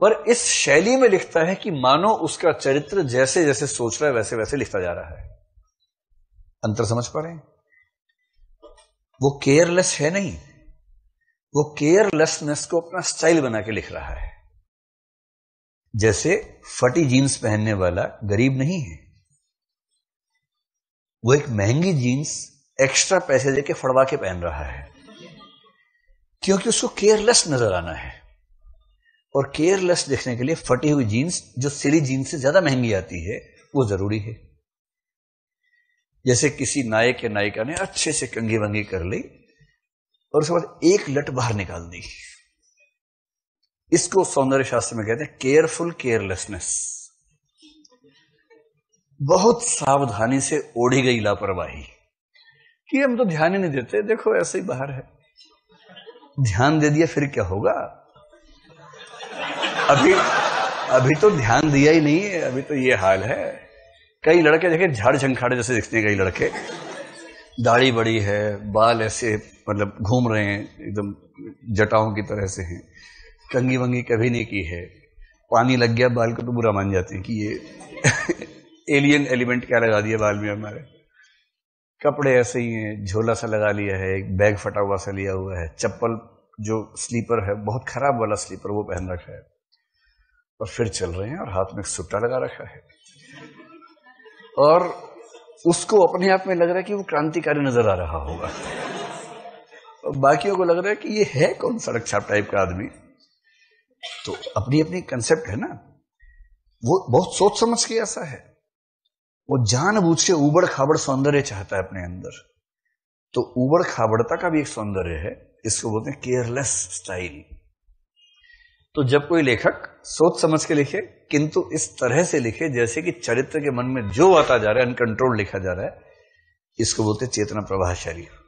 पर इस शैली में लिखता है कि मानो उसका चरित्र जैसे जैसे सोच रहा है वैसे वैसे लिखता जा रहा है अंतर समझ पा रहे हैं वो केयरलेस है नहीं वो केयरलेसनेस को अपना स्टाइल बना के लिख रहा है जैसे फटी जीन्स पहनने वाला गरीब नहीं है वो एक महंगी जीन्स एक्स्ट्रा पैसे देके फड़वा के पहन रहा है क्योंकि उसको केयरलेस नजर आना है और केयरलेस देखने के लिए फटी हुई जीन्स जो सिली जीन्स से ज्यादा महंगी आती है वो जरूरी है जैसे किसी नायक या नायिका ने अच्छे से कंगी वंगी कर ली और उसके बाद एक लट बाहर निकाल दी इसको सौंदर्य शास्त्र में कहते हैं केयरफुल केयरलेसनेस बहुत सावधानी से ओढ़ी गई लापरवाही कि हम तो ध्यान ही नहीं देते देखो ऐसे ही बाहर है ध्यान दे दिया फिर क्या होगा अभी अभी तो ध्यान दिया ही नहीं है अभी तो ये हाल है कई लड़के देखे झाड़ झंखाड़े जैसे दिखते हैं कई लड़के दाढ़ी बड़ी है बाल ऐसे मतलब घूम रहे हैं एकदम जटाओं की तरह से हैं कंगी वंगी कभी नहीं की है पानी लग गया बाल को तो बुरा मान जाते हैं कि ये एलियन एलिमेंट क्या लगा दिया बाल में हमारे कपड़े ऐसे ही हैं झोला सा लगा लिया है एक बैग फटा हुआ सा लिया हुआ है चप्पल जो स्लीपर है बहुत खराब वाला स्लीपर वो पहन रखा है और फिर चल रहे हैं और हाथ में सुट्टा लगा रखा है और उसको अपने आप में लग रहा है कि वो क्रांतिकारी नजर आ रहा होगा और बाकियों को लग रहा है कि ये है कौन सड़क छाप टाइप का आदमी तो अपनी अपनी कंसेप्ट है ना वो बहुत सोच समझ के ऐसा है वो जानबूझ के उबड़ खाबड़ सौंदर्य चाहता है अपने अंदर तो उबड़ खाबड़ता का भी एक सौंदर्य है इसको बोलते हैं केयरलेस स्टाइल तो जब कोई लेखक सोच समझ के लिखे किंतु इस तरह से लिखे जैसे कि चरित्र के मन में जो आता जा रहा है अनकंट्रोल लिखा जा रहा है इसको बोलते चेतना प्रभावशाली